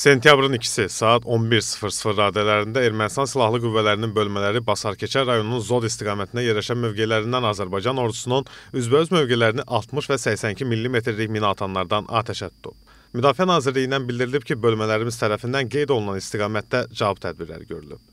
Sentyabrın 2-si saat 11:00 radələrində Ermənistan silahlı qüvvələrinin bölmələri Basarkeçər rayonunun Zod istiqamətinə yerləşən mövqelərindən Azərbaycan ordusunun üzbəüz mövqelərini 60 və 82 millimetrlik mina atanlardan atəşə tutub. Müdafiə Nazirliyindən bildirilib ki, bölmələrimiz tərəfindən qeyd olunan istiqamətdə cavab tədbirləri görülüb.